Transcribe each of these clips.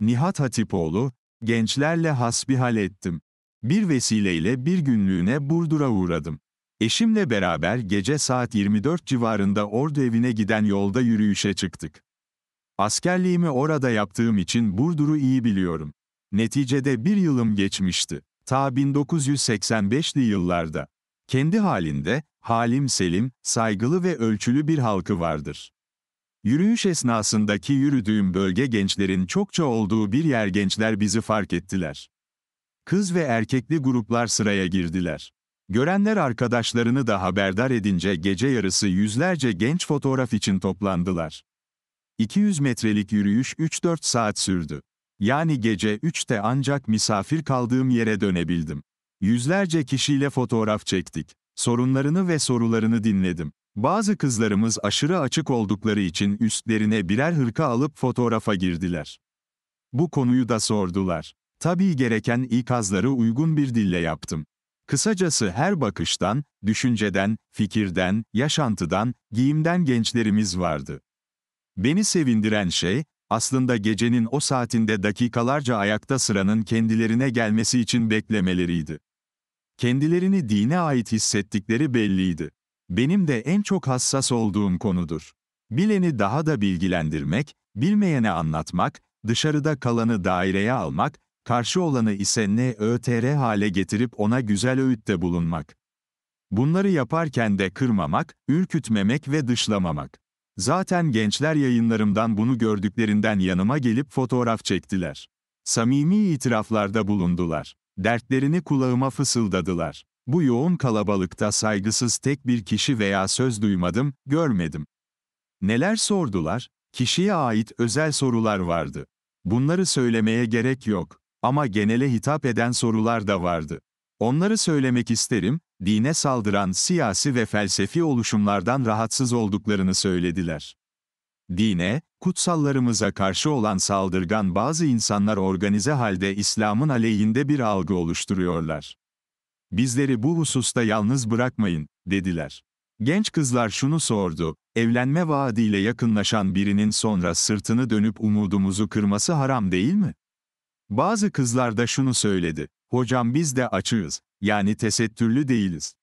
Nihat Hatipoğlu, gençlerle hasbihal ettim. Bir vesileyle bir günlüğüne Burdur'a uğradım. Eşimle beraber gece saat 24 civarında ordu evine giden yolda yürüyüşe çıktık. Askerliğimi orada yaptığım için Burdur'u iyi biliyorum. Neticede bir yılım geçmişti. Ta 1985'li yıllarda. Kendi halinde, Halim Selim, saygılı ve ölçülü bir halkı vardır. Yürüyüş esnasındaki yürüdüğüm bölge gençlerin çokça olduğu bir yer gençler bizi fark ettiler. Kız ve erkekli gruplar sıraya girdiler. Görenler arkadaşlarını da haberdar edince gece yarısı yüzlerce genç fotoğraf için toplandılar. 200 metrelik yürüyüş 3-4 saat sürdü. Yani gece 3'te ancak misafir kaldığım yere dönebildim. Yüzlerce kişiyle fotoğraf çektik. Sorunlarını ve sorularını dinledim. Bazı kızlarımız aşırı açık oldukları için üstlerine birer hırka alıp fotoğrafa girdiler. Bu konuyu da sordular. Tabii gereken ikazları uygun bir dille yaptım. Kısacası her bakıştan, düşünceden, fikirden, yaşantıdan, giyimden gençlerimiz vardı. Beni sevindiren şey, aslında gecenin o saatinde dakikalarca ayakta sıranın kendilerine gelmesi için beklemeleriydi. Kendilerini dine ait hissettikleri belliydi benim de en çok hassas olduğum konudur. Bileni daha da bilgilendirmek, bilmeyene anlatmak, dışarıda kalanı daireye almak, karşı olanı ise ne ÖTR hale getirip ona güzel öğütte bulunmak. Bunları yaparken de kırmamak, ürkütmemek ve dışlamamak. Zaten gençler yayınlarımdan bunu gördüklerinden yanıma gelip fotoğraf çektiler. Samimi itiraflarda bulundular. Dertlerini kulağıma fısıldadılar. Bu yoğun kalabalıkta saygısız tek bir kişi veya söz duymadım, görmedim. Neler sordular? Kişiye ait özel sorular vardı. Bunları söylemeye gerek yok ama genele hitap eden sorular da vardı. Onları söylemek isterim, dine saldıran siyasi ve felsefi oluşumlardan rahatsız olduklarını söylediler. Dine, kutsallarımıza karşı olan saldırgan bazı insanlar organize halde İslam'ın aleyhinde bir algı oluşturuyorlar. Bizleri bu hususta yalnız bırakmayın, dediler. Genç kızlar şunu sordu, evlenme vaadiyle yakınlaşan birinin sonra sırtını dönüp umudumuzu kırması haram değil mi? Bazı kızlar da şunu söyledi, hocam biz de açığız, yani tesettürlü değiliz.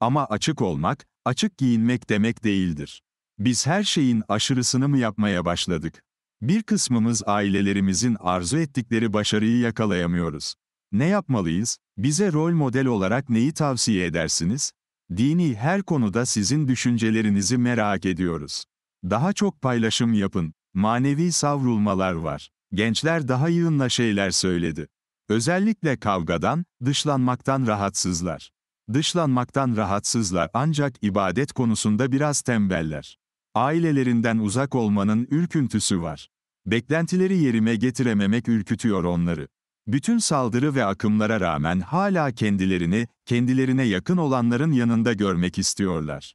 Ama açık olmak, açık giyinmek demek değildir. Biz her şeyin aşırısını mı yapmaya başladık? Bir kısmımız ailelerimizin arzu ettikleri başarıyı yakalayamıyoruz. Ne yapmalıyız? Bize rol model olarak neyi tavsiye edersiniz? Dini her konuda sizin düşüncelerinizi merak ediyoruz. Daha çok paylaşım yapın. Manevi savrulmalar var. Gençler daha yığınla şeyler söyledi. Özellikle kavgadan, dışlanmaktan rahatsızlar. Dışlanmaktan rahatsızlar ancak ibadet konusunda biraz tembeller. Ailelerinden uzak olmanın ürküntüsü var. Beklentileri yerime getirememek ürkütüyor onları bütün saldırı ve akımlara rağmen hala kendilerini, kendilerine yakın olanların yanında görmek istiyorlar.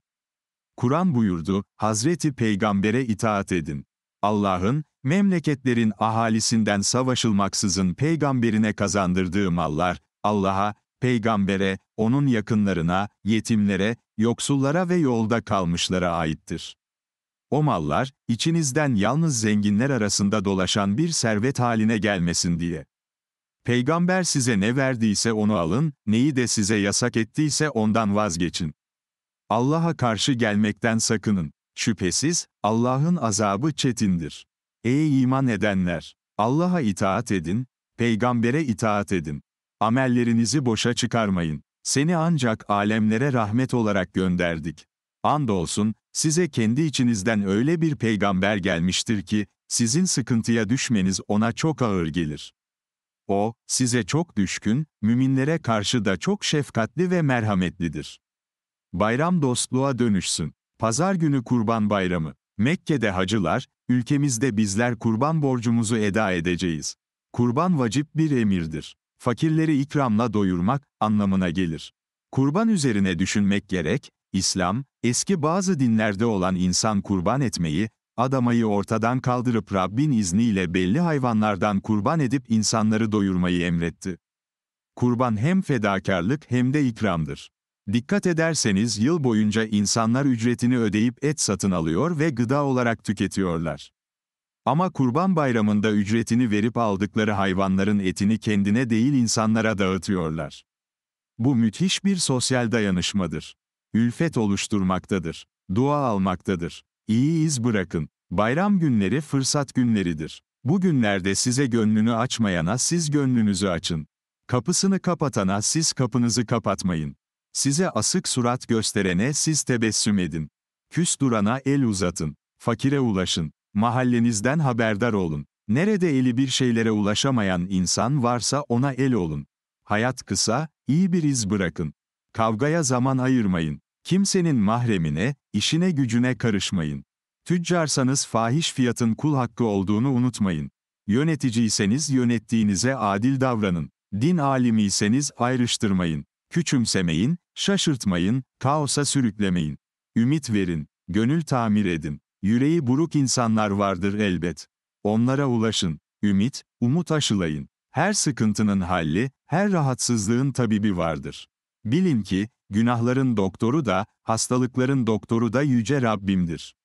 Kur'an buyurdu, Hazreti Peygamber'e itaat edin. Allah'ın, memleketlerin ahalisinden savaşılmaksızın peygamberine kazandırdığı mallar, Allah'a, peygambere, onun yakınlarına, yetimlere, yoksullara ve yolda kalmışlara aittir. O mallar, içinizden yalnız zenginler arasında dolaşan bir servet haline gelmesin diye. Peygamber size ne verdiyse onu alın, neyi de size yasak ettiyse ondan vazgeçin. Allah'a karşı gelmekten sakının. Şüphesiz, Allah'ın azabı çetindir. Ey iman edenler! Allah'a itaat edin, peygambere itaat edin. Amellerinizi boşa çıkarmayın. Seni ancak alemlere rahmet olarak gönderdik. Andolsun, size kendi içinizden öyle bir peygamber gelmiştir ki, sizin sıkıntıya düşmeniz ona çok ağır gelir. O, size çok düşkün, müminlere karşı da çok şefkatli ve merhametlidir. Bayram dostluğa dönüşsün. Pazar günü Kurban Bayramı. Mekke'de hacılar, ülkemizde bizler kurban borcumuzu eda edeceğiz. Kurban vacip bir emirdir. Fakirleri ikramla doyurmak anlamına gelir. Kurban üzerine düşünmek gerek, İslam, eski bazı dinlerde olan insan kurban etmeyi, Adamayı ortadan kaldırıp Rabbin izniyle belli hayvanlardan kurban edip insanları doyurmayı emretti. Kurban hem fedakarlık hem de ikramdır. Dikkat ederseniz yıl boyunca insanlar ücretini ödeyip et satın alıyor ve gıda olarak tüketiyorlar. Ama kurban bayramında ücretini verip aldıkları hayvanların etini kendine değil insanlara dağıtıyorlar. Bu müthiş bir sosyal dayanışmadır. Ülfet oluşturmaktadır. Dua almaktadır iyi iz bırakın. Bayram günleri fırsat günleridir. Bu günlerde size gönlünü açmayana siz gönlünüzü açın. Kapısını kapatana siz kapınızı kapatmayın. Size asık surat gösterene siz tebessüm edin. Küs durana el uzatın. Fakire ulaşın. Mahallenizden haberdar olun. Nerede eli bir şeylere ulaşamayan insan varsa ona el olun. Hayat kısa, iyi bir iz bırakın. Kavgaya zaman ayırmayın. Kimsenin mahremine, işine gücüne karışmayın. Tüccarsanız fahiş fiyatın kul hakkı olduğunu unutmayın. Yöneticiyseniz yönettiğinize adil davranın. Din alimiyseniz ayrıştırmayın. Küçümsemeyin, şaşırtmayın, kaosa sürüklemeyin. Ümit verin, gönül tamir edin. Yüreği buruk insanlar vardır elbet. Onlara ulaşın, ümit, umut aşılayın. Her sıkıntının halli, her rahatsızlığın tabibi vardır. Bilin ki, günahların doktoru da, hastalıkların doktoru da yüce Rabbimdir.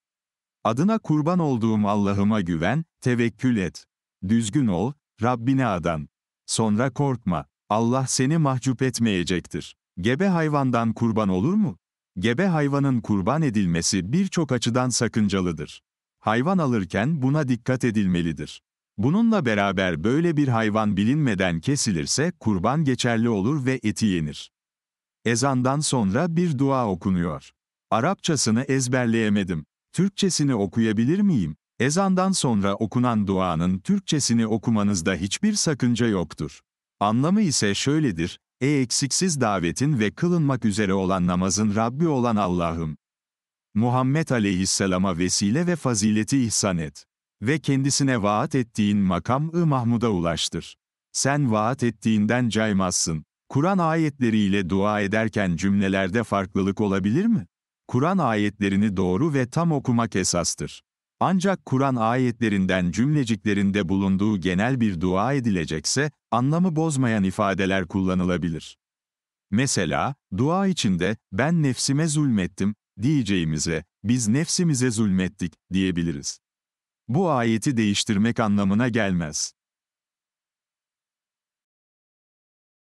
Adına kurban olduğum Allah'ıma güven, tevekkül et. Düzgün ol, Rabbine adan. Sonra korkma, Allah seni mahcup etmeyecektir. Gebe hayvandan kurban olur mu? Gebe hayvanın kurban edilmesi birçok açıdan sakıncalıdır. Hayvan alırken buna dikkat edilmelidir. Bununla beraber böyle bir hayvan bilinmeden kesilirse kurban geçerli olur ve eti yenir. Ezandan sonra bir dua okunuyor. Arapçasını ezberleyemedim. Türkçesini okuyabilir miyim? Ezandan sonra okunan duanın Türkçesini okumanızda hiçbir sakınca yoktur. Anlamı ise şöyledir, e eksiksiz davetin ve kılınmak üzere olan namazın Rabbi olan Allah'ım. Muhammed aleyhisselama vesile ve fazileti ihsan et. Ve kendisine vaat ettiğin makam-ı Mahmud'a ulaştır. Sen vaat ettiğinden caymazsın. Kur'an ayetleriyle dua ederken cümlelerde farklılık olabilir mi? Kur'an ayetlerini doğru ve tam okumak esastır. Ancak Kur'an ayetlerinden cümleciklerinde bulunduğu genel bir dua edilecekse, anlamı bozmayan ifadeler kullanılabilir. Mesela, dua içinde, ben nefsime zulmettim, diyeceğimize, biz nefsimize zulmettik, diyebiliriz. Bu ayeti değiştirmek anlamına gelmez.